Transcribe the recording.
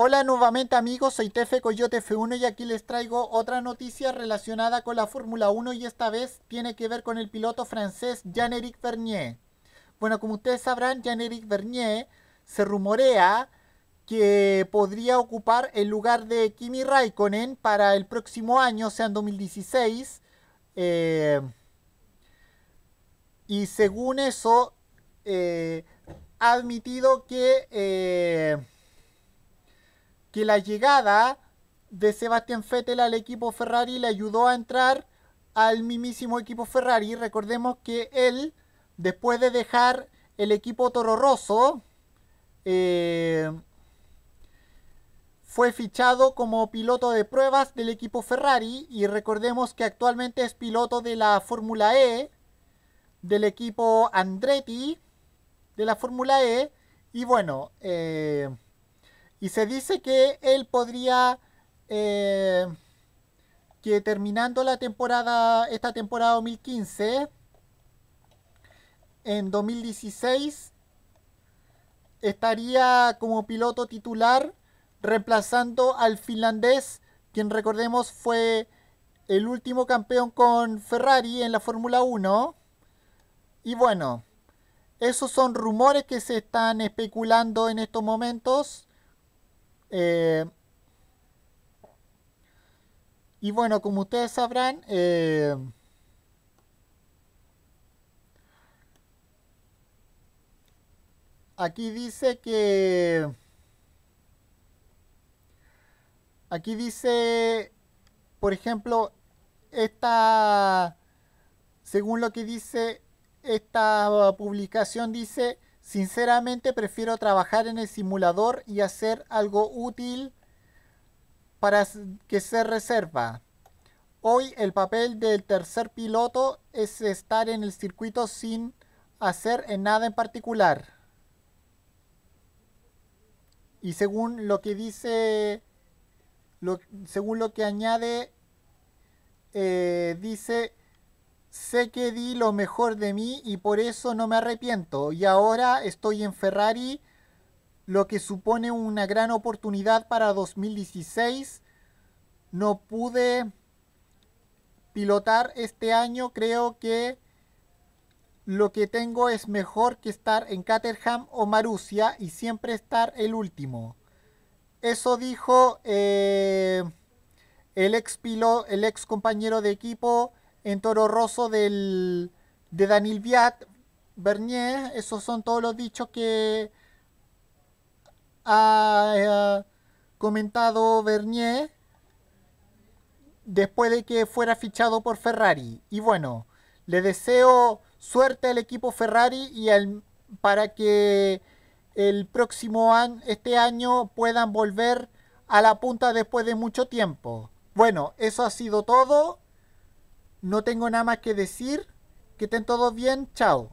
Hola nuevamente amigos, soy Tefe Coyote F1 y aquí les traigo otra noticia relacionada con la Fórmula 1 y esta vez tiene que ver con el piloto francés Jean-Éric Bernier Bueno, como ustedes sabrán, Jean-Éric Bernier se rumorea que podría ocupar el lugar de Kimi Raikkonen para el próximo año, o sea en 2016. Eh, y según eso, eh, ha admitido que... Eh, la llegada de Sebastián Vettel al equipo Ferrari le ayudó a entrar al mismísimo equipo Ferrari. Recordemos que él, después de dejar el equipo Toro Rosso, eh, fue fichado como piloto de pruebas del equipo Ferrari y recordemos que actualmente es piloto de la Fórmula E, del equipo Andretti, de la Fórmula E, y bueno, eh, y se dice que él podría, eh, que terminando la temporada, esta temporada 2015, en 2016, estaría como piloto titular reemplazando al finlandés, quien recordemos fue el último campeón con Ferrari en la Fórmula 1. Y bueno, esos son rumores que se están especulando en estos momentos. Eh, y bueno, como ustedes sabrán, eh, aquí dice que... Aquí dice, por ejemplo, esta, según lo que dice esta publicación, dice Sinceramente prefiero trabajar en el simulador y hacer algo útil para que se reserva. Hoy el papel del tercer piloto es estar en el circuito sin hacer nada en particular. Y según lo que dice, según lo que añade, eh, dice Sé que di lo mejor de mí y por eso no me arrepiento. Y ahora estoy en Ferrari, lo que supone una gran oportunidad para 2016. No pude pilotar este año. Creo que lo que tengo es mejor que estar en Caterham o Marusia y siempre estar el último. Eso dijo eh, el, ex piloto el ex compañero de equipo en Toro Rosso del, de Daniel Viat, Bernier, esos son todos los dichos que ha eh, comentado Bernier después de que fuera fichado por Ferrari. Y bueno, le deseo suerte al equipo Ferrari y al, para que el próximo año, este año puedan volver a la punta después de mucho tiempo. Bueno, eso ha sido todo. No tengo nada más que decir. Que estén todos bien. Chao.